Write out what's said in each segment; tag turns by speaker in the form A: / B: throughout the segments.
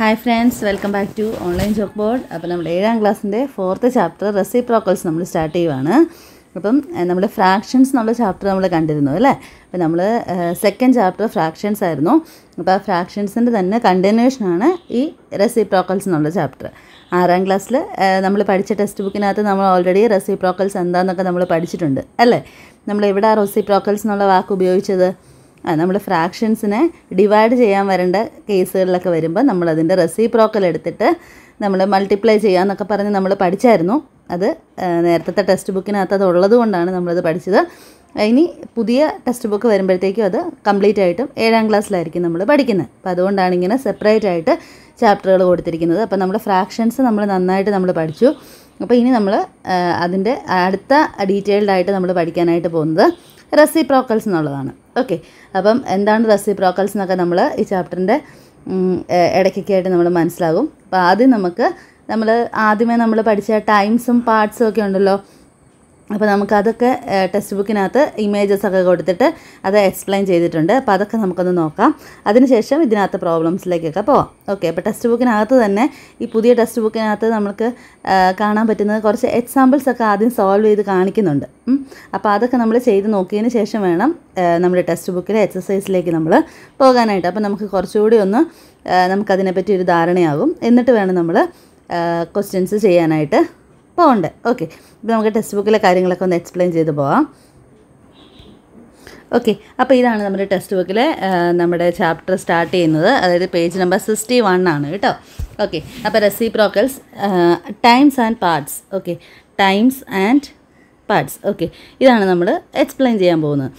A: hi friends welcome back to online job board അപ്പോൾ നമ്മൾ ഏഴാം ക്ലാസ്സിൻ്റെ ഫോർത്ത് ചാപ്റ്റർ റെസിപ്രോക്കൽസ് നമ്മൾ സ്റ്റാർട്ട് ചെയ്യുവാണ് അപ്പം നമ്മൾ ഫ്രാക്ഷൻസ് എന്നുള്ള ചാപ്റ്റർ നമ്മൾ കണ്ടിരുന്നു അല്ലേ അപ്പം നമ്മൾ സെക്കൻഡ് ചാപ്റ്റർ ഫ്രാക്ഷൻസ് ആയിരുന്നു അപ്പോൾ ആ ഫ്രാക്ഷൻസിൻ്റെ തന്നെ കണ്ടിന്യൂഷനാണ് ഈ റെസിപ്രോക്കൽസ് എന്നുള്ള ചാപ്റ്റർ ആറാം ക്ലാസ്സിൽ നമ്മൾ പഠിച്ച ടെക്സ്റ്റ് ബുക്കിനകത്ത് നമ്മൾ ഓൾറെഡി റെസിപ്രോക്കൽസ് എന്താണെന്നൊക്കെ നമ്മൾ പഠിച്ചിട്ടുണ്ട് അല്ലേ നമ്മൾ എവിടെ റെസിപ്രോക്കൽസ് എന്നുള്ള വാക്ക് ഉപയോഗിച്ചത് ആ നമ്മൾ ഫ്രാക്ഷൻസിനെ ഡിവൈഡ് ചെയ്യാൻ വരേണ്ട കേസുകളിലൊക്കെ വരുമ്പോൾ നമ്മൾ അതിൻ്റെ റെസിപ്രോക്കൽ എടുത്തിട്ട് നമ്മൾ മൾട്ടിപ്ലൈ ചെയ്യുക എന്നൊക്കെ പറഞ്ഞ് നമ്മൾ പഠിച്ചായിരുന്നു അത് നേരത്തെ ടെക്സ്റ്റ് ബുക്കിനകത്ത് അത് ഉള്ളത് കൊണ്ടാണ് നമ്മളത് പഠിച്ചത് ഇനി പുതിയ ടെക്സ്റ്റ് ബുക്ക് വരുമ്പോഴത്തേക്കും അത് കംപ്ലീറ്റ് ആയിട്ടും ഏഴാം ക്ലാസ്സിലായിരിക്കും നമ്മൾ പഠിക്കുന്നത് അപ്പോൾ അതുകൊണ്ടാണ് ഇങ്ങനെ സെപ്പറേറ്റ് ആയിട്ട് ചാപ്റ്ററുകൾ കൊടുത്തിരിക്കുന്നത് അപ്പോൾ നമ്മൾ ഫ്രാക്ഷൻസ് നമ്മൾ നന്നായിട്ട് നമ്മൾ പഠിച്ചു അപ്പോൾ ഇനി നമ്മൾ അതിൻ്റെ അടുത്ത ഡീറ്റെയിൽഡായിട്ട് ആയിട്ട് നമ്മൾ പഠിക്കാനായിട്ട് പോകുന്നത് പ്രോക്കൽസ് എന്നുള്ളതാണ് ഓക്കെ അപ്പം എന്താണ് പ്രോക്കൽസ് എന്നൊക്കെ നമ്മൾ ഈ ചാപ്റ്ററിൻ്റെ ഇടയ്ക്കൊക്കെ ആയിട്ട് നമ്മൾ മനസ്സിലാകും അപ്പോൾ ആദ്യം നമുക്ക് നമ്മൾ ആദ്യമേ നമ്മൾ പഠിച്ച ടൈംസും പാർട്സും ഒക്കെ ഉണ്ടല്ലോ അപ്പോൾ നമുക്കതൊക്കെ ടെക്സ്റ്റ് ബുക്കിനകത്ത് ഇമേജസ് ഒക്കെ കൊടുത്തിട്ട് അത് എക്സ്പ്ലെയിൻ ചെയ്തിട്ടുണ്ട് അപ്പോൾ അതൊക്കെ നമുക്കൊന്ന് നോക്കാം അതിനുശേഷം ഇതിനകത്ത് പ്രോബ്ലംസിലേക്കൊക്കെ പോവാം ഓക്കെ അപ്പോൾ ടെക്സ്റ്റ് ബുക്കിനകത്ത് തന്നെ ഈ പുതിയ ടെക്സ്റ്റ് ബുക്കിനകത്ത് നമുക്ക് കാണാൻ പറ്റുന്നത് കുറച്ച് എക്സാമ്പിൾസ് ഒക്കെ ആദ്യം സോൾവ് ചെയ്ത് കാണിക്കുന്നുണ്ട് അപ്പോൾ അതൊക്കെ നമ്മൾ ചെയ്ത് നോക്കിയതിന് ശേഷം വേണം നമ്മുടെ ടെക്സ്റ്റ് ബുക്കിലെ എക്സസൈസിലേക്ക് നമ്മൾ പോകാനായിട്ട് അപ്പോൾ നമുക്ക് കുറച്ചുകൂടി ഒന്ന് നമുക്കതിനെപ്പറ്റി ഒരു ധാരണയാകും എന്നിട്ട് വേണം നമ്മൾ ക്വസ്റ്റ്യൻസ് ചെയ്യാനായിട്ട് ഉണ്ട് ഓക്കെ ഇപ്പോൾ നമുക്ക് ടെക്സ്റ്റ് ബുക്കിലെ കാര്യങ്ങളൊക്കെ ഒന്ന് എക്സ്പ്ലെയിൻ ചെയ്ത് പോവാം ഓക്കെ അപ്പോൾ ഇതാണ് നമ്മുടെ ടെക്സ്റ്റ് ബുക്കിലെ നമ്മുടെ ചാപ്റ്റർ സ്റ്റാർട്ട് ചെയ്യുന്നത് അതായത് പേജ് നമ്പർ സിക്സ്റ്റി വൺ ആണ് കേട്ടോ ഓക്കെ അപ്പോൾ reciprocals times and parts okay times and parts okay ഇതാണ് നമ്മൾ എക്സ്പ്ലെയിൻ ചെയ്യാൻ പോകുന്നത്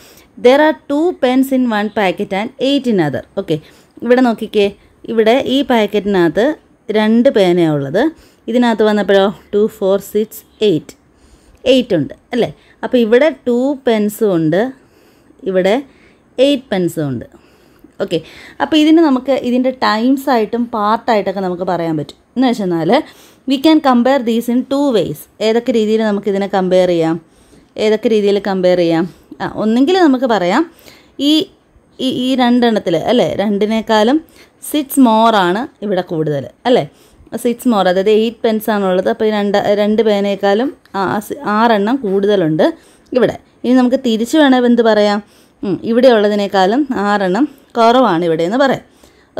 A: there are two pens in one packet and eight in other okay ഇവിടെ നോക്കിക്കേ ഇവിടെ ഈ പാക്കറ്റിനകത്ത് രണ്ട് പേനയാണ് ഉള്ളത് ഇതിനകത്ത് വന്നപ്പോഴോ two four six eight eight ഉണ്ട് അല്ലേ അപ്പോൾ ഇവിടെ ടു പെൻസും ഉണ്ട് ഇവിടെ എയ്റ്റ് പെൻസും ഉണ്ട് ഓക്കെ അപ്പോൾ ഇതിന് നമുക്ക് ഇതിൻ്റെ ടൈംസ് ആയിട്ടും പാർട്ടായിട്ടൊക്കെ നമുക്ക് പറയാൻ പറ്റും എന്ന് വെച്ചെന്നാൽ we can compare these in two ways ഏതൊക്കെ രീതിയിൽ നമുക്ക് ഇതിനെ കമ്പയർ ചെയ്യാം ഏതൊക്കെ രീതിയിൽ കമ്പയർ ചെയ്യാം ആ ഒന്നെങ്കിൽ നമുക്ക് പറയാം ഈ ഈ രണ്ടെണ്ണത്തിൽ അല്ലേ രണ്ടിനേക്കാളും സിക്സ് മോറാണ് ഇവിടെ കൂടുതൽ അല്ലേ സിക്സ് മോർ അതായത് എയ്റ്റ് പെൻസ് ആണുള്ളത് അപ്പോൾ ഈ രണ്ട് രണ്ട് പേനേക്കാളും ആറെണ്ണം കൂടുതലുണ്ട് ഇവിടെ ഇനി നമുക്ക് തിരിച്ചു വേണം എന്ത് പറയാം ഇവിടെ ഉള്ളതിനേക്കാളും ആറെണ്ണം കുറവാണ് ഇവിടെ എന്ന് പറയാം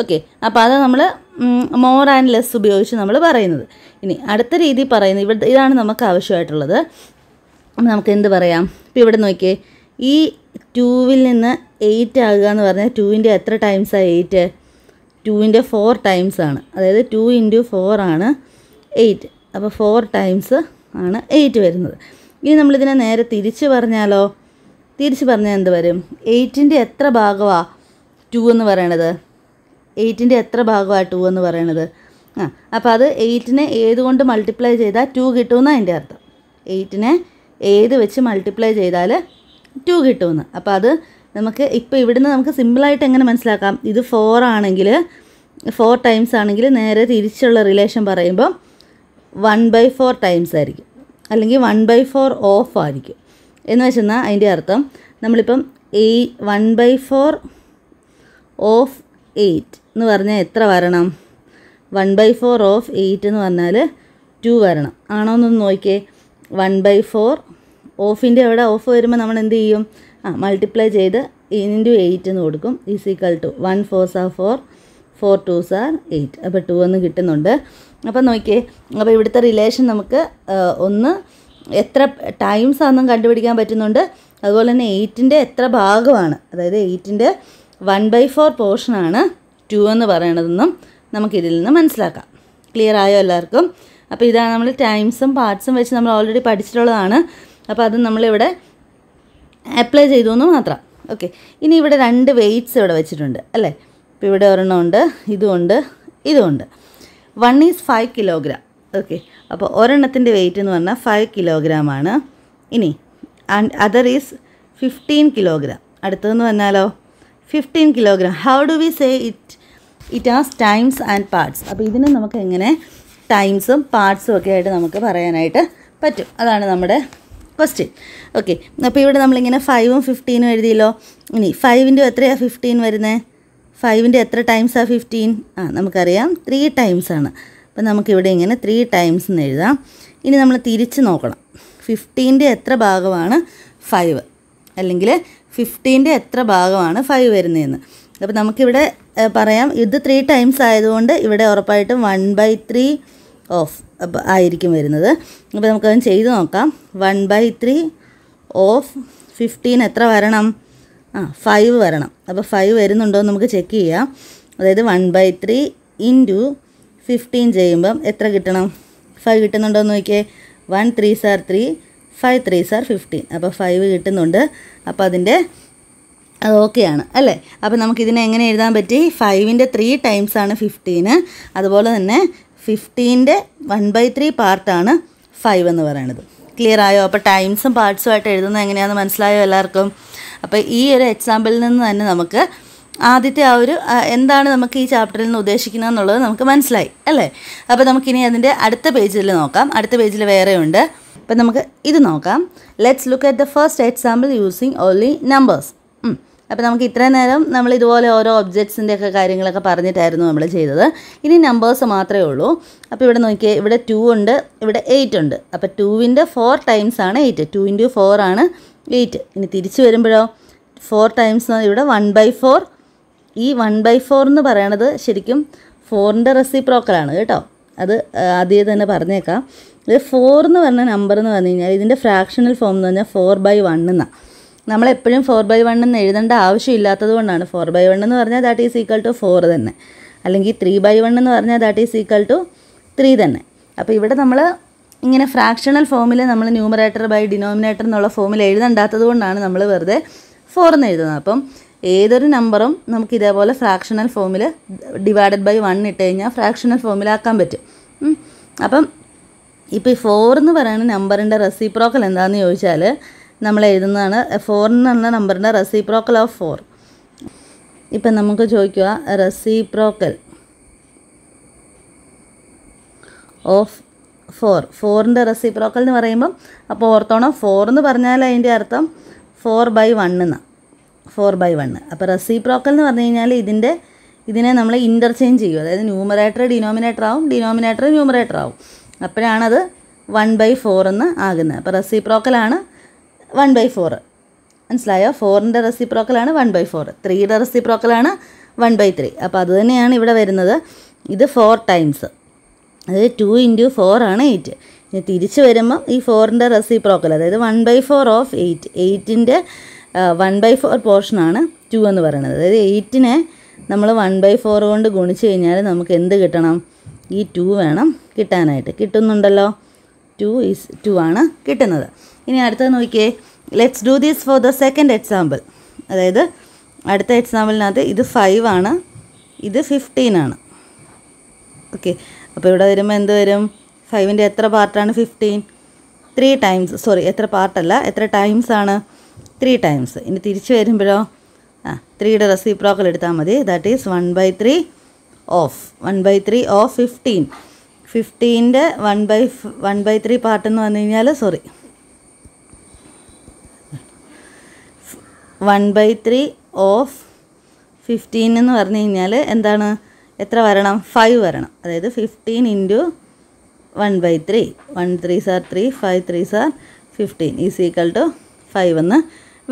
A: ഓക്കെ അപ്പോൾ അത് നമ്മൾ മോർ ആൻഡ് ലെസ് ഉപയോഗിച്ച് നമ്മൾ പറയുന്നത് ഇനി അടുത്ത രീതി പറയുന്നത് ഇവിടെ ഇതാണ് നമുക്ക് ആവശ്യമായിട്ടുള്ളത് നമുക്ക് എന്ത് പറയാം ഇപ്പോൾ ഇവിടെ നോക്കിയേ ഈ ടൂവിൽ നിന്ന് എയ്റ്റ് ആകുക എന്ന് പറഞ്ഞാൽ ടൂവിൻ്റെ എത്ര ടൈംസാണ് എയ്റ്റ് ടുവിൻ്റെ ഫോർ ടൈംസ് ആണ് അതായത് ടു ഇൻറ്റു ഫോർ ആണ് എയ്റ്റ് അപ്പോൾ ഫോർ ടൈംസ് ആണ് എയ്റ്റ് വരുന്നത് ഇനി നമ്മളിതിനെ നേരെ തിരിച്ച് പറഞ്ഞാലോ തിരിച്ച് പറഞ്ഞാൽ എന്ത് വരും എയ്റ്റിൻ്റെ എത്ര ഭാഗമാണ് ടു എന്ന് പറയണത് എയ്റ്റിൻ്റെ എത്ര ഭാഗമാണ് ടു എന്ന് പറയണത് ആ അപ്പോൾ അത് എയ്റ്റിനെ ഏത് കൊണ്ട് മൾട്ടിപ്ലൈ ചെയ്താൽ ടു കിട്ടുമെന്ന് അതിൻ്റെ അർത്ഥം എയ്റ്റിനെ ഏത് വെച്ച് മൾട്ടിപ്ലൈ ചെയ്താൽ ടു കിട്ടുമെന്ന് അപ്പോൾ അത് നമുക്ക് ഇപ്പോൾ ഇവിടുന്ന് നമുക്ക് സിമ്പിളായിട്ട് എങ്ങനെ മനസ്സിലാക്കാം ഇത് ഫോർ ആണെങ്കിൽ ഫോർ ടൈംസ് ആണെങ്കിൽ നേരെ തിരിച്ചുള്ള റിലേഷൻ പറയുമ്പോൾ വൺ ബൈ ഫോർ ടൈംസ് ആയിരിക്കും അല്ലെങ്കിൽ വൺ ബൈ ഫോർ ഓഫ് ആയിരിക്കും എന്ന് വെച്ചെന്നാൽ അതിൻ്റെ അർത്ഥം നമ്മളിപ്പം എയ് one by four of eight എന്ന് പറഞ്ഞാൽ എത്ര വരണം one by four of eight എന്ന് പറഞ്ഞാൽ ടു വരണം ആണോ എന്നൊന്ന് നോക്കിയേ വൺ ബൈ ഫോർ ഓഫിൻ്റെ അവിടെ ഓഫ് വരുമ്പോൾ നമ്മൾ എന്ത് ചെയ്യും ആ മൾട്ടിപ്ലൈ ചെയ്ത് ഇൻറ്റു എയ്റ്റ് എന്ന് കൊടുക്കും is equal to one four sir four four two sir eight അപ്പോൾ ടു എന്ന് കിട്ടുന്നുണ്ട് അപ്പോൾ നോക്കിയേ അപ്പോൾ ഇവിടുത്തെ റിലേഷൻ നമുക്ക് ഒന്ന് എത്ര ടൈംസ് ആണെന്നും കണ്ടുപിടിക്കാൻ പറ്റുന്നുണ്ട് അതുപോലെ തന്നെ എയ്റ്റിൻ്റെ എത്ര ഭാഗമാണ് അതായത് എയ്റ്റിൻ്റെ വൺ ബൈ ഫോർ പോർഷനാണ് ടു എന്ന് പറയണതെന്നും നമുക്കിതിൽ നിന്ന് മനസ്സിലാക്കാം ക്ലിയർ ആയോ എല്ലാവർക്കും അപ്പോൾ ഇതാണ് നമ്മൾ ടൈംസും പാർട്സും വെച്ച് നമ്മൾ ഓൾറെഡി പഠിച്ചിട്ടുള്ളതാണ് അപ്പോൾ അത് നമ്മളിവിടെ അപ്ലൈ ചെയ്തു എന്ന് മാത്രം ഓക്കെ ഇനി ഇവിടെ രണ്ട് വെയ്റ്റ്സ് ഇവിടെ വെച്ചിട്ടുണ്ട് അല്ലേ ഇപ്പം ഇവിടെ ഒരെണ്ണമുണ്ട് ഇതുമുണ്ട് ഇതുമുണ്ട് one is five kilogram okay അപ്പോൾ ഒരെണ്ണത്തിൻ്റെ വെയ്റ്റ് എന്ന് പറഞ്ഞാൽ ഫൈവ് കിലോഗ്രാം ആണ് ഇനി അതർ ഈസ് ഫിഫ്റ്റീൻ കിലോഗ്രാം അടുത്തതെന്ന് പറഞ്ഞാലോ fifteen kilogram how do we say it it as times and parts അപ്പോൾ ഇതിന് നമുക്ക് എങ്ങനെ ടൈംസും പാർട്സും ഒക്കെ ആയിട്ട് നമുക്ക് പറയാനായിട്ട് പറ്റും അതാണ് നമ്മുടെ ക്വസ്റ്റ്യൻ ഓക്കെ അപ്പോൾ ഇവിടെ നമ്മളിങ്ങനെ ഫൈവും ഫിഫ്റ്റീനും എഴുതിയല്ലോ ഇനി ഫൈവിൻ്റെ എത്രയാണ് ഫിഫ്റ്റീൻ വരുന്നത് ഫൈവിൻ്റെ എത്ര ടൈംസാണ് ഫിഫ്റ്റീൻ ആ നമുക്കറിയാം ത്രീ ടൈംസാണ് അപ്പം നമുക്കിവിടെ ഇങ്ങനെ ത്രീ ടൈംസ് എന്ന് എഴുതാം ഇനി നമ്മൾ തിരിച്ച് നോക്കണം ഫിഫ്റ്റീൻ്റെ എത്ര ഭാഗമാണ് ഫൈവ് അല്ലെങ്കിൽ ഫിഫ്റ്റീൻ്റെ എത്ര ഭാഗമാണ് ഫൈവ് വരുന്നതെന്ന് അപ്പോൾ നമുക്കിവിടെ പറയാം ഇത് ത്രീ ടൈംസ് ആയതുകൊണ്ട് ഇവിടെ ഉറപ്പായിട്ടും വൺ ബൈ ത്രീ ഓഫ് ആയിരിക്കും വരുന്നത് അപ്പോൾ നമുക്കത് ചെയ്ത് നോക്കാം one by three of fifteen എത്ര വരണം ആ ഫൈവ് വരണം അപ്പോൾ ഫൈവ് വരുന്നുണ്ടോ എന്ന് നമുക്ക് ചെക്ക് ചെയ്യാം അതായത് one by three into fifteen ചെയ്യുമ്പം എത്ര കിട്ടണം ഫൈവ് കിട്ടുന്നുണ്ടോ എന്ന് നോക്കിയേ one three sir three five three sir fifteen അപ്പോൾ ഫൈവ് കിട്ടുന്നുണ്ട് അപ്പോൾ അതിൻ്റെ അത് ഓക്കെയാണ് അല്ലേ അപ്പോൾ നമുക്കിതിനെ എങ്ങനെ എഴുതാൻ പറ്റി ഫൈവിൻ്റെ ത്രീ ടൈംസ് ആണ് ഫിഫ്റ്റീന് അതുപോലെ തന്നെ ഫിഫ്റ്റീൻ്റെ വൺ ബൈ ത്രീ പാർട്ടാണ് ഫൈവ് എന്ന് പറയുന്നത് ക്ലിയർ ആയോ അപ്പോൾ ടൈംസും പാർട്സും ആയിട്ട് എഴുതുന്നത് എങ്ങനെയാണെന്ന് മനസ്സിലായോ എല്ലാവർക്കും അപ്പോൾ ഈ ഒരു എക്സാമ്പിളിൽ നിന്ന് തന്നെ നമുക്ക് ആദ്യത്തെ ആ ഒരു എന്താണ് നമുക്ക് ഈ ചാപ്റ്ററിൽ നിന്ന് ഉദ്ദേശിക്കുന്നത് എന്നുള്ളത് നമുക്ക് മനസ്സിലായി അല്ലേ അപ്പോൾ നമുക്കിനി അതിൻ്റെ അടുത്ത പേജിൽ നോക്കാം അടുത്ത പേജിൽ വേറെയുണ്ട് അപ്പം നമുക്ക് ഇത് നോക്കാം let's look at the first example using only numbers അപ്പോൾ നമുക്ക് ഇത്രയും നേരം നമ്മൾ ഇതുപോലെ ഓരോ ഒബ്ജക്ട്സിൻ്റെ ഒക്കെ കാര്യങ്ങളൊക്കെ പറഞ്ഞിട്ടായിരുന്നു നമ്മൾ ചെയ്തത് ഇനി നമ്പേഴ്സ് മാത്രമേ ഉള്ളൂ അപ്പോൾ ഇവിടെ നോക്കിയാൽ ഇവിടെ ടു ഉണ്ട് ഇവിടെ എയ്റ്റ് ഉണ്ട് അപ്പോൾ ടുവിൻ്റെ ഫോർ ടൈംസ് ആണ് എയ്റ്റ് ടു ഇൻറ്റു ഫോർ ആണ് എയ്റ്റ് ഇനി തിരിച്ചു വരുമ്പോഴോ ഫോർ ടൈംസ് ഇവിടെ വൺ ബൈ ഫോർ ഈ വൺ ബൈ ഫോർ എന്ന് പറയണത് ശരിക്കും ഫോറിൻ്റെ പ്രോക്കറാണ് കേട്ടോ അത് ആദ്യം തന്നെ പറഞ്ഞേക്കാം ഇത് ഫോർ എന്ന് പറഞ്ഞ നമ്പർ എന്ന് പറഞ്ഞു കഴിഞ്ഞാൽ ഇതിൻ്റെ ഫ്രാക്ഷണൽ ഫോം എന്ന് പറഞ്ഞാൽ ഫോർ ബൈ വൺ എന്നാണ് നമ്മളെപ്പോഴും ഫോർ ബൈ വൺ എന്ന് എഴുതേണ്ട ആവശ്യമില്ലാത്തത് കൊണ്ടാണ് ഫോർ ബൈ വൺ എന്ന് പറഞ്ഞാൽ that is equal to four തന്നെ അല്ലെങ്കിൽ ത്രീ ബൈ വൺ എന്ന് പറഞ്ഞാൽ that is equal to three തന്നെ അപ്പോൾ ഇവിടെ നമ്മൾ ഇങ്ങനെ ഫ്രാക്ഷണൽ ഫോമിൽ നമ്മൾ ന്യൂമറേറ്റർ ബൈ ഡിനോമിനേറ്റർ എന്നുള്ള ഫോമിൽ എഴുതണ്ടാത്തത് കൊണ്ടാണ് നമ്മൾ വെറുതെ ഫോർ എന്ന് എഴുതുന്നത് അപ്പം ഏതൊരു നമ്പറും നമുക്ക് ഇതേപോലെ ഫ്രാക്ഷണൽ ഫോമിൽ ഡിവൈഡഡ് ബൈ വൺ ഇട്ട് കഴിഞ്ഞാൽ ഫ്രാക്ഷണൽ ഫോമിലാക്കാൻ പറ്റും അപ്പം ഇപ്പോൾ ഈ ഫോർ എന്ന് പറയുന്ന നമ്പറിൻ്റെ റെസിപ്രോക്കൽ എന്താണെന്ന് ചോദിച്ചാൽ നമ്മൾ എഴുതുന്നതാണ് ഫോർ എന്ന് പറഞ്ഞ നമ്പറിൻ്റെ റെസിപ്രോക്കൽ ഓഫ് ഫോർ ഇപ്പം നമുക്ക് ചോദിക്കുക റെസിപ്രോക്കൽ ഓഫ് ഫോർ ഫോറിൻ്റെ റെസിപ്രോക്കൽ എന്ന് പറയുമ്പം അപ്പോൾ ഓർത്തോണം ഫോർ എന്ന് പറഞ്ഞാൽ അതിൻ്റെ അർത്ഥം ഫോർ ബൈ വൺ എന്നാണ് ഫോർ ബൈ വൺ അപ്പോൾ റെസിപ്രോക്കൽ എന്ന് പറഞ്ഞു കഴിഞ്ഞാൽ ഇതിൻ്റെ ഇതിനെ നമ്മൾ ഇൻ്റർചേഞ്ച് ചെയ്യും അതായത് ന്യൂമറേറ്റർ ഡിനോമിനേറ്റർ ആവും ഡിനോമിനേറ്റർ ന്യൂമറേറ്റർ ആവും അപ്പോഴാണത് വൺ ബൈ ഫോർ എന്ന് ആകുന്നത് അപ്പോൾ റെസിപ്രോക്കലാണ് വൺ ബൈ ഫോർ മനസ്സിലായോ ഫോറിൻ്റെ പ്രോക്കലാണ് വൺ ബൈ ഫോർ ത്രീയുടെ പ്രോക്കലാണ് വൺ ബൈ ത്രീ അപ്പോൾ അത് തന്നെയാണ് ഇവിടെ വരുന്നത് ഇത് ഫോർ ടൈംസ് അതായത് ടു ഇൻറ്റു ഫോർ ആണ് എയ്റ്റ് ഇനി തിരിച്ച് വരുമ്പം ഈ ഫോറിൻ്റെ റെസിപ്രോക്കൽ അതായത് one by four of eight എയ്റ്റിൻ്റെ വൺ ബൈ ഫോർ പോർഷനാണ് ടു എന്ന് പറയുന്നത് അതായത് എയ്റ്റിനെ നമ്മൾ വൺ ബൈ ഫോർ കൊണ്ട് ഗുണിച്ച് കഴിഞ്ഞാൽ നമുക്ക് എന്ത് കിട്ടണം ഈ ടു വേണം കിട്ടാനായിട്ട് കിട്ടുന്നുണ്ടല്ലോ ടു ഈസ് ടു ആണ് കിട്ടുന്നത് ഇനി അടുത്തത് നോക്കിയേ let's do these for the second example അതായത് അടുത്ത എക്സാമ്പിളിനകത്ത് ഇത് ഫൈവ് ആണ് ഇത് ഫിഫ്റ്റീൻ ആണ് ഓക്കെ അപ്പോൾ ഇവിടെ വരുമ്പോൾ എന്ത് വരും ഫൈവിൻ്റെ എത്ര പാർട്ടാണ് ഫിഫ്റ്റീൻ ത്രീ ടൈംസ് സോറി എത്ര പാർട്ടല്ല എത്ര ടൈംസ് ആണ് ത്രീ ടൈംസ് ഇനി തിരിച്ചു വരുമ്പോഴോ ആ ത്രീയുടെ പ്രോക്കൽ എടുത്താൽ മതി that is one by three of one by three of fifteen ഫിഫ്റ്റീൻ്റെ one by one by three പാർട്ടെന്ന് വന്നു കഴിഞ്ഞാൽ sorry one by three of fifteen എന്ന് പറഞ്ഞു കഴിഞ്ഞാൽ എന്താണ് എത്ര വരണം ഫൈവ് വരണം അതായത് fifteen into one by three one three sir three five three sir fifteen is equal to five എന്ന്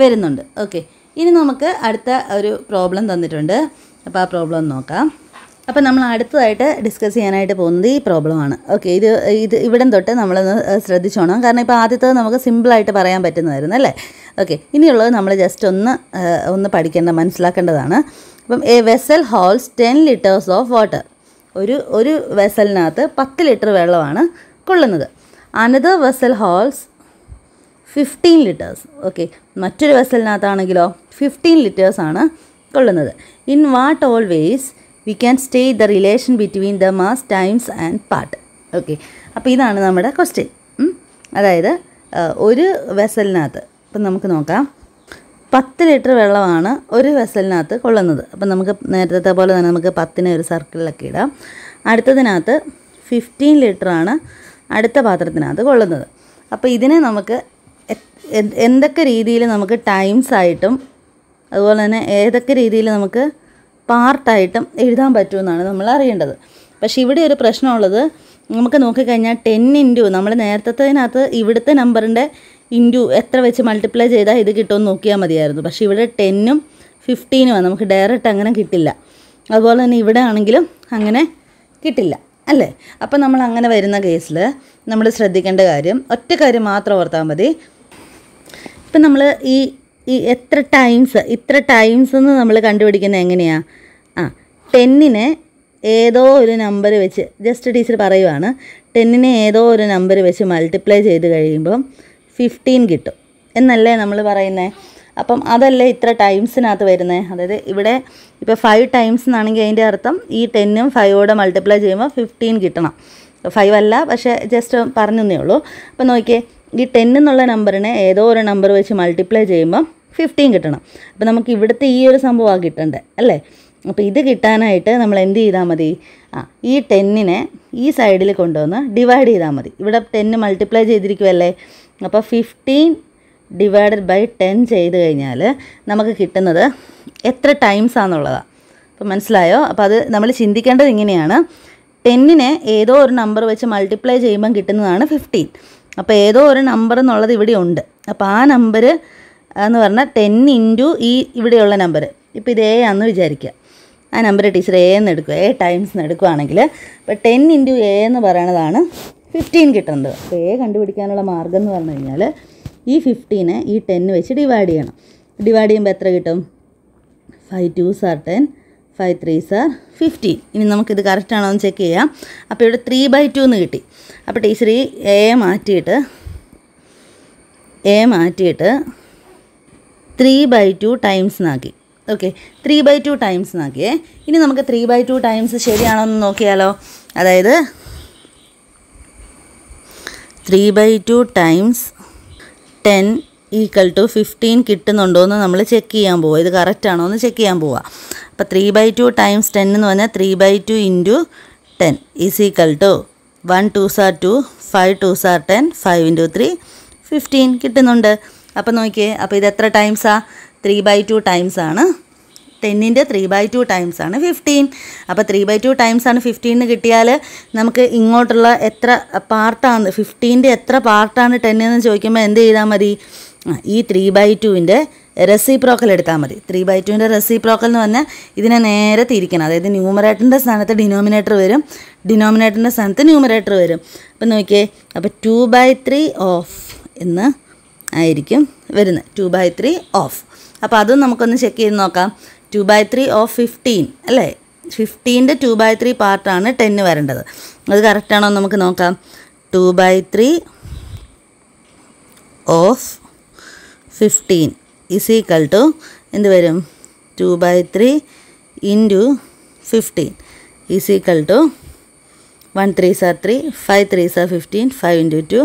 A: വരുന്നുണ്ട് ഓക്കെ ഇനി നമുക്ക് അടുത്ത ഒരു പ്രോബ്ലം തന്നിട്ടുണ്ട് അപ്പോൾ ആ പ്രോബ്ലം നോക്കാം അപ്പോൾ നമ്മൾ അടുത്തതായിട്ട് ഡിസ്കസ് ചെയ്യാനായിട്ട് പോകുന്നത് ഈ പ്രോബ്ലമാണ് ഓക്കെ ഇത് ഇത് ഇവിടം തൊട്ട് നമ്മളൊന്ന് ശ്രദ്ധിച്ചോണം കാരണം ഇപ്പോൾ ആദ്യത്തത് നമുക്ക് സിമ്പിളായിട്ട് പറയാൻ പറ്റുന്നതായിരുന്നു അല്ലേ ഓക്കെ ഇനിയുള്ളത് നമ്മൾ ജസ്റ്റ് ഒന്ന് ഒന്ന് പഠിക്കേണ്ട മനസ്സിലാക്കേണ്ടതാണ് അപ്പം a vessel holds ten litres of water ഒരു ഒരു വെസലിനകത്ത് പത്ത് ലിറ്റർ വെള്ളമാണ് കൊള്ളുന്നത് another vessel holds fifteen litres okay മറ്റൊരു വെസലിനകത്താണെങ്കിലോ ഫിഫ്റ്റീൻ ആണ് കൊള്ളുന്നത് in what always we can state the relation between the mass times and part okay അപ്പോൾ ഇതാണ് നമ്മുടെ ക്വസ്റ്റ്യൻ അതായത് ഒരു വെസലിനകത്ത് അപ്പം നമുക്ക് നോക്കാം പത്ത് ലിറ്റർ വെള്ളമാണ് ഒരു വെസലിനകത്ത് കൊള്ളുന്നത് അപ്പം നമുക്ക് നേരത്തെ പോലെ തന്നെ നമുക്ക് പത്തിനെ ഒരു സർക്കിളിലൊക്കെ ഇടാം അടുത്തതിനകത്ത് ഫിഫ്റ്റീൻ ലിറ്ററാണ് അടുത്ത പാത്രത്തിനകത്ത് കൊള്ളുന്നത് അപ്പോൾ ഇതിനെ നമുക്ക് എന്തൊക്കെ രീതിയിൽ നമുക്ക് ടൈംസ് ആയിട്ടും അതുപോലെ തന്നെ ഏതൊക്കെ രീതിയിൽ നമുക്ക് പാർട്ടായിട്ടും എഴുതാൻ പറ്റുമെന്നാണ് നമ്മൾ അറിയേണ്ടത് പക്ഷേ ഇവിടെ ഒരു പ്രശ്നമുള്ളത് നമുക്ക് നോക്കിക്കഴിഞ്ഞാൽ ടെൻ ഇൻറ്റു നമ്മൾ നേരത്തേതിനകത്ത് ഇവിടുത്തെ നമ്പറിൻ്റെ ഇൻറ്റു എത്ര വെച്ച് മൾട്ടിപ്ലൈ ചെയ്താൽ ഇത് കിട്ടുമെന്ന് നോക്കിയാൽ മതിയായിരുന്നു പക്ഷേ ഇവിടെ ടെന്നും ഫിഫ്റ്റീനുമാണ് നമുക്ക് ഡയറക്റ്റ് അങ്ങനെ കിട്ടില്ല അതുപോലെ തന്നെ ഇവിടെ ആണെങ്കിലും അങ്ങനെ കിട്ടില്ല അല്ലേ അപ്പം നമ്മൾ അങ്ങനെ വരുന്ന കേസിൽ നമ്മൾ ശ്രദ്ധിക്കേണ്ട കാര്യം ഒറ്റ കാര്യം മാത്രം ഓർത്താൽ മതി ഇപ്പം നമ്മൾ ഈ ഈ എത്ര ടൈംസ് ഇത്ര ടൈംസ് എന്ന് നമ്മൾ കണ്ടുപിടിക്കുന്നത് എങ്ങനെയാണ് ആ ടെന്നിന് ഏതോ ഒരു നമ്പർ വെച്ച് ജസ്റ്റ് ടീച്ചർ പറയുവാണ് ടെന്നിന് ഏതോ ഒരു നമ്പർ വെച്ച് മൾട്ടിപ്ലൈ ചെയ്ത് കഴിയുമ്പം ഫിഫ്റ്റീൻ കിട്ടും എന്നല്ലേ നമ്മൾ പറയുന്നത് അപ്പം അതല്ലേ ഇത്ര ടൈംസിനകത്ത് വരുന്നത് അതായത് ഇവിടെ ഇപ്പോൾ ഫൈവ് ടൈംസ് എന്നാണെങ്കിൽ അതിൻ്റെ അർത്ഥം ഈ ടെന്നും ഫൈവോടെ മൾട്ടിപ്ലൈ ചെയ്യുമ്പോൾ ഫിഫ്റ്റീൻ കിട്ടണം ഫൈവ് അല്ല പക്ഷേ ജസ്റ്റ് പറഞ്ഞേ ഉള്ളൂ അപ്പോൾ നോക്കിയേ ഈ ടെൻ എന്നുള്ള നമ്പറിനെ ഏതോ ഒരു നമ്പർ വെച്ച് മൾട്ടിപ്ലൈ ചെയ്യുമ്പം ഫിഫ്റ്റീൻ കിട്ടണം അപ്പം നമുക്ക് ഇവിടുത്തെ ഈ ഒരു സംഭവമാണ് കിട്ടേണ്ടത് അല്ലേ അപ്പോൾ ഇത് കിട്ടാനായിട്ട് നമ്മൾ എന്ത് ചെയ്താൽ മതി ആ ഈ ടെന്നിനെ ഈ സൈഡിൽ കൊണ്ടുവന്ന് ഡിവൈഡ് ചെയ്താൽ മതി ഇവിടെ ടെന്ന് മൾട്ടിപ്ലൈ ചെയ്തിരിക്കുമല്ലേ അപ്പോൾ ഫിഫ്റ്റീൻ ഡിവൈഡഡ് ബൈ ടെൻ ചെയ്ത് കഴിഞ്ഞാൽ നമുക്ക് കിട്ടുന്നത് എത്ര ടൈംസ് ആണെന്നുള്ളതാണ് അപ്പോൾ മനസ്സിലായോ അപ്പോൾ അത് നമ്മൾ ചിന്തിക്കേണ്ടത് ഇങ്ങനെയാണ് ടെന്നിനെ ഏതോ ഒരു നമ്പർ വെച്ച് മൾട്ടിപ്ലൈ ചെയ്യുമ്പം കിട്ടുന്നതാണ് ഫിഫ്റ്റീൻ അപ്പോൾ ഏതോ ഒരു നമ്പർ എന്നുള്ളത് ഇവിടെ ഉണ്ട് അപ്പോൾ ആ നമ്പർ എന്ന് പറഞ്ഞാൽ ടെൻ ഇൻറ്റു ഈ ഇവിടെയുള്ള നമ്പർ ഇപ്പോൾ ഇത് എ ആണെന്ന് വിചാരിക്കുക ആ നമ്പർ ടീച്ചർ എ എന്ന് എടുക്കുക എ ടൈംസ് എന്ന് എടുക്കുകയാണെങ്കിൽ അപ്പോൾ ടെൻ ഇൻറ്റു എ എന്ന് പറയണതാണ് ഫിഫ്റ്റീൻ കിട്ടുന്നത് അപ്പോൾ എ കണ്ടുപിടിക്കാനുള്ള മാർഗം എന്ന് പറഞ്ഞു കഴിഞ്ഞാൽ ഈ ഫിഫ്റ്റീനെ ഈ ടെന്ന് വെച്ച് ഡിവൈഡ് ചെയ്യണം ഡിവൈഡ് ചെയ്യുമ്പോൾ എത്ര കിട്ടും five two sir ten five three sir fifteen ഇനി നമുക്കിത് കറക്റ്റാണോ എന്ന് ചെക്ക് ചെയ്യാം അപ്പോൾ ഇവിടെ ത്രീ ബൈ ടു എന്ന് കിട്ടി അപ്പോൾ ടീച്ചർ ഈ എ മാറ്റിയിട്ട് എ മാറ്റിയിട്ട് ത്രീ ബൈ ടു ടൈംസ് നാക്കി okay three by two times നാക്കിയേ ഇനി നമുക്ക് ത്രീ ബൈ ടു ടൈംസ് ശരിയാണോ എന്ന് നോക്കിയാലോ അതായത് three by two times ten equal to fifteen കിട്ടുന്നുണ്ടോ എന്ന് നമ്മൾ ചെക്ക് ചെയ്യാൻ പോവുക ഇത് കറക്റ്റ് ആണോ എന്ന് ചെക്ക് ചെയ്യാൻ പോവുക അപ്പോൾ three by two times ten എന്ന് പറഞ്ഞാൽ three by two into ten is equal to one two sir two five two sir ten five into three fifteen കിട്ടുന്നുണ്ട് അപ്പോൾ നോക്കിയേ അപ്പോൾ ഇത് എത്ര ടൈംസാണ് ത്രീ ബൈ ടു ടൈംസാണ് ടെന്നിൻ്റെ ത്രീ ബൈ ടു ടൈംസ് ആണ് ഫിഫ്റ്റീൻ അപ്പോൾ ത്രീ ബൈ ടു ടൈംസ് ആണ് ഫിഫ്റ്റീന് കിട്ടിയാൽ നമുക്ക് ഇങ്ങോട്ടുള്ള എത്ര പാർട്ടാണ് ഫിഫ്റ്റീൻ്റെ എത്ര പാർട്ടാണ് ടെന്നെന്ന് എന്ന് ചോദിക്കുമ്പോൾ എന്ത് ചെയ്താൽ മതി ഈ ത്രീ ബൈ ടുവിൻ്റെ റെസിപ്രോക്കൽ എടുത്താൽ മതി ത്രീ ബൈ ടുവിൻ്റെ പ്രോക്കൽ എന്ന് പറഞ്ഞാൽ ഇതിനെ നേരെ തിരിക്കണം അതായത് ന്യൂമറേറ്ററിൻ്റെ സ്ഥാനത്ത് ഡിനോമിനേറ്റർ വരും ഡിനോമിനേറ്ററിൻ്റെ സ്ഥാനത്ത് ന്യൂമറേറ്റർ വരും അപ്പം നോക്കിയേ അപ്പോൾ ടു ബൈ ത്രീ ഓഫ് എന്ന് ആയിരിക്കും വരുന്നത് ടു ബൈ ത്രീ ഓഫ് അപ്പോൾ അതും നമുക്കൊന്ന് ചെക്ക് ചെയ്ത് നോക്കാം two by three of fifteen അല്ലേ ഫിഫ്റ്റീൻ്റെ ടു ബൈ ത്രീ പാർട്ടാണ് ടെന് വരേണ്ടത് അത് കറക്റ്റാണോ നമുക്ക് നോക്കാം two by three of fifteen is equal to എന്ത് വരും two by three into fifteen is equal to one three sir three five three sir fifteen five into two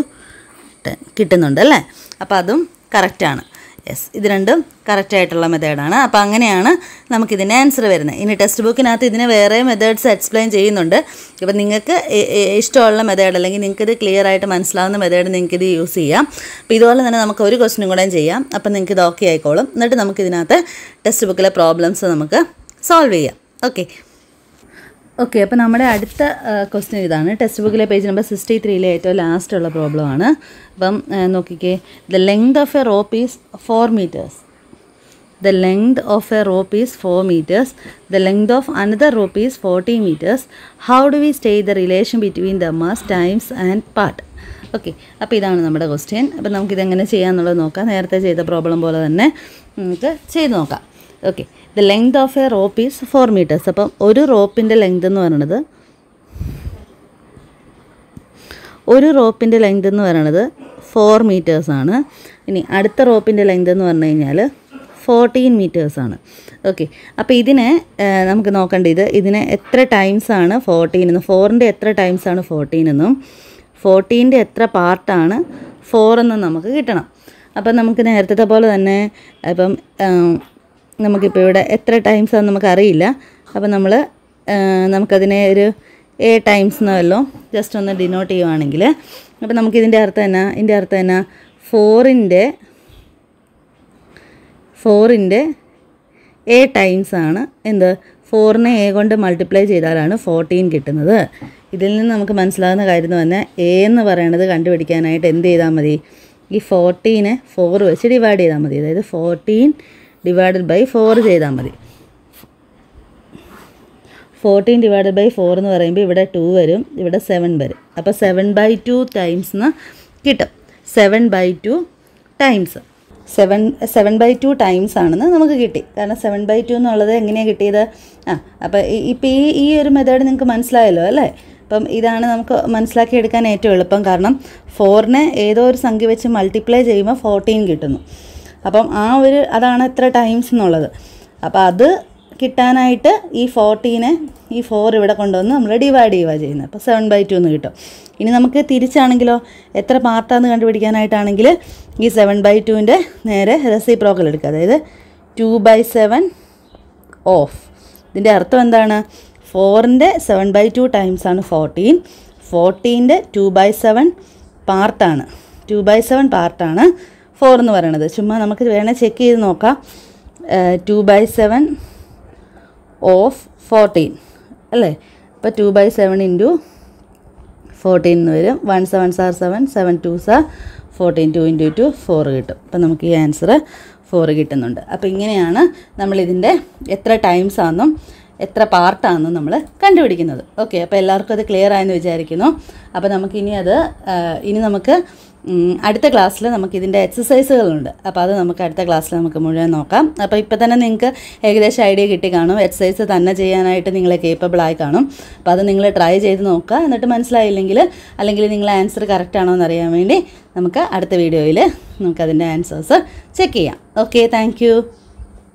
A: ten കിട്ടുന്നുണ്ട് അല്ലേ അപ്പോൾ അതും കറക്റ്റാണ് യെസ് ഇത് രണ്ടും കറക്റ്റായിട്ടുള്ള മെത്തേഡാണ് അപ്പോൾ അങ്ങനെയാണ് നമുക്കിതിൻ്റെ ആൻസർ വരുന്നത് ഇനി ടെക്സ്റ്റ് ബുക്കിനകത്ത് ഇതിന് വേറെ മെത്തേഡ്സ് എക്സ്പ്ലെയിൻ ചെയ്യുന്നുണ്ട് അപ്പോൾ നിങ്ങൾക്ക് ഇഷ്ടമുള്ള മെത്തേഡ് അല്ലെങ്കിൽ നിങ്ങൾക്കിത് ക്ലിയർ ആയിട്ട് മനസ്സിലാവുന്ന മെത്തേഡ് നിങ്ങൾക്കിത് യൂസ് ചെയ്യാം അപ്പോൾ ഇതുപോലെ തന്നെ നമുക്ക് ഒരു ക്വസ്റ്റിനും കൂടെ ചെയ്യാം അപ്പോൾ നിങ്ങൾക്ക് ഇത് ഓക്കെ ആയിക്കോളും എന്നിട്ട് നമുക്കിതിനകത്ത് ടെക്സ്റ്റ് ബുക്കിലെ പ്രോബ്ലംസ് നമുക്ക് സോൾവ് ചെയ്യാം ഓക്കെ ഓക്കെ അപ്പോൾ നമ്മുടെ അടുത്ത ക്വസ്റ്റ്യൻ ഇതാണ് ടെക്സ്റ്റ് ബുക്കിലെ പേജ് നമ്പർ സിക്സ്റ്റി ത്രീയിലെ ഏറ്റവും ലാസ്റ്റ് ഉള്ള പ്രോബ്ലം ആണ് അപ്പം നോക്കിക്കേ the length of a rope is four metres the length of a rope is four metres the length of another rope is forty metres how do we state the relation between the mass times and part okay അപ്പോൾ ഇതാണ് നമ്മുടെ question അപ്പം നമുക്കിതെങ്ങനെ ചെയ്യാമെന്നുള്ളത് നോക്കാം നേരത്തെ ചെയ്ത problem പോലെ തന്നെ നമുക്ക് ചെയ്ത് നോക്കാം okay the length of a rope is four metres അപ്പം ഒരു റോപ്പിൻ്റെ ലെങ്ത് എന്ന് പറയണത് ഒരു റോപ്പിൻ്റെ ലെങ്ത് എന്ന് പറയണത് ഫോർ മീറ്റേഴ്സാണ് ഇനി അടുത്ത റോപ്പിൻ്റെ ലെങ്ത് എന്ന് പറഞ്ഞു കഴിഞ്ഞാൽ ഫോർട്ടീൻ മീറ്റേഴ്സാണ് ഓക്കെ അപ്പോൾ ഇതിനെ നമുക്ക് നോക്കേണ്ടത് ഇതിനെ എത്ര ടൈംസാണ് ഫോർട്ടീൻ എന്നും ഫോറിൻ്റെ എത്ര ടൈംസാണ് ഫോർട്ടീൻ എന്നും ഫോർട്ടീൻ്റെ എത്ര പാർട്ടാണ് ഫോർ എന്നും നമുക്ക് കിട്ടണം അപ്പം നമുക്ക് നേരത്തെ പോലെ തന്നെ ഇപ്പം നമുക്കിപ്പോൾ ഇവിടെ എത്ര ടൈംസ് ആണെന്ന് നമുക്കറിയില്ല അപ്പോൾ നമ്മൾ നമുക്കതിനെ ഒരു എ ടൈംസ് എന്നല്ലോ ജസ്റ്റ് ഒന്ന് ഡിനോട്ട് ചെയ്യുവാണെങ്കിൽ അപ്പോൾ നമുക്കിതിൻ്റെ അർത്ഥം എന്നാ ഇതിൻ്റെ അർത്ഥം എന്നാ ഫോറിൻ്റെ ഫോറിൻ്റെ എ ടൈംസ് ആണ് എന്ത് ഫോറിനെ എ കൊണ്ട് മൾട്ടിപ്ലൈ ചെയ്താലാണ് ഫോർട്ടീൻ കിട്ടുന്നത് ഇതിൽ നിന്ന് നമുക്ക് മനസ്സിലാകുന്ന കാര്യം എന്ന് പറഞ്ഞാൽ എ എന്ന് പറയുന്നത് കണ്ടുപിടിക്കാനായിട്ട് എന്ത് ചെയ്താൽ മതി ഈ ഫോർട്ടീനെ ഫോർ വെച്ച് ഡിവൈഡ് ചെയ്താൽ മതി അതായത് ഫോർട്ടീൻ ഡിവൈഡഡ് ബൈ ഫോർ ചെയ്താൽ മതി ഫോർട്ടീൻ ഡിവൈഡഡ് ബൈ ഫോർ എന്ന് പറയുമ്പോൾ ഇവിടെ ടു വരും ഇവിടെ സെവൻ വരും അപ്പോൾ സെവൻ ബൈ ടു ടൈംസ് എന്ന് കിട്ടും seven by two times seven seven by two times ആണെന്ന് നമുക്ക് കിട്ടി കാരണം സെവൻ ബൈ ടു എന്നുള്ളത് എങ്ങനെയാണ് കിട്ടിയത് ആ അപ്പോൾ ഇപ്പോൾ ഈ ഈ ഒരു മെത്തേഡ് നിങ്ങൾക്ക് മനസ്സിലായല്ലോ അല്ലേ അപ്പം ഇതാണ് നമുക്ക് മനസ്സിലാക്കിയെടുക്കാൻ ഏറ്റവും എളുപ്പം കാരണം ഫോറിനെ ഏതോ ഒരു സംഖ്യ വെച്ച് മൾട്ടിപ്ലൈ ചെയ്യുമ്പോൾ ഫോർട്ടീൻ കിട്ടുന്നു അപ്പം ആ ഒരു അതാണ് എത്ര ടൈംസ് എന്നുള്ളത് അപ്പോൾ അത് കിട്ടാനായിട്ട് ഈ ഫോർട്ടീനെ ഈ ഫോർ ഇവിടെ കൊണ്ടുവന്ന് നമ്മൾ ഡിവൈഡ് ചെയ്യുക ചെയ്യുന്നത് അപ്പോൾ സെവൻ ബൈ ടു എന്ന് കിട്ടും ഇനി നമുക്ക് തിരിച്ചാണെങ്കിലോ എത്ര പാർട്ടാന്ന് കണ്ടുപിടിക്കാനായിട്ടാണെങ്കിൽ ഈ സെവൻ ബൈ ടുവിൻ്റെ നേരെ പ്രോക്കൽ എടുക്കുക അതായത് ടു ബൈ സെവൻ ഓഫ് ഇതിൻ്റെ അർത്ഥം എന്താണ് ഫോറിൻ്റെ സെവൻ ബൈ ടു ടൈംസ് ആണ് ഫോർട്ടീൻ ഫോർട്ടീൻ്റെ ടു ബൈ സെവൻ പാർട്ടാണ് ടു ബൈ സെവൻ പാർട്ടാണ് ഫോർ എന്ന് പറയണത് ചുമ്മാ നമുക്ക് വേണേൽ ചെക്ക് ചെയ്ത് നോക്കാം two by seven of fourteen അല്ലേ ഇപ്പം two by seven into fourteen എന്ന് വരും one seven sir seven seven two sir fourteen two into two four കിട്ടും അപ്പം നമുക്ക് ഈ ആൻസറ് ഫോർ കിട്ടുന്നുണ്ട് അപ്പോൾ ഇങ്ങനെയാണ് നമ്മളിതിൻ്റെ എത്ര ടൈംസ് ആണെന്നും എത്ര പാർട്ടാണെന്ന് നമ്മൾ കണ്ടുപിടിക്കുന്നത് ഓക്കെ അപ്പോൾ എല്ലാവർക്കും അത് ക്ലിയർ ആയെന്ന് വിചാരിക്കുന്നു അപ്പോൾ നമുക്കിനി അത് ഇനി നമുക്ക് അടുത്ത ക്ലാസ്സിൽ നമുക്ക് ഇതിൻ്റെ എക്സസൈസുകളുണ്ട് അപ്പോൾ അത് നമുക്ക് അടുത്ത ക്ലാസ്സിൽ നമുക്ക് മുഴുവൻ നോക്കാം അപ്പോൾ ഇപ്പോൾ തന്നെ നിങ്ങൾക്ക് ഏകദേശം ഐഡിയ കിട്ടി കാണും എക്സസൈസ് തന്നെ ചെയ്യാനായിട്ട് നിങ്ങളെ കേപ്പബിളായി കാണും അപ്പോൾ അത് നിങ്ങൾ ട്രൈ ചെയ്ത് നോക്കുക എന്നിട്ട് മനസ്സിലായില്ലെങ്കിൽ അല്ലെങ്കിൽ നിങ്ങളെ ആൻസർ കറക്റ്റ് ആണോ എന്ന് അറിയാൻ വേണ്ടി നമുക്ക് അടുത്ത വീഡിയോയിൽ നമുക്കതിൻ്റെ ആൻസേഴ്സ് ചെക്ക് ചെയ്യാം ഓക്കെ താങ്ക്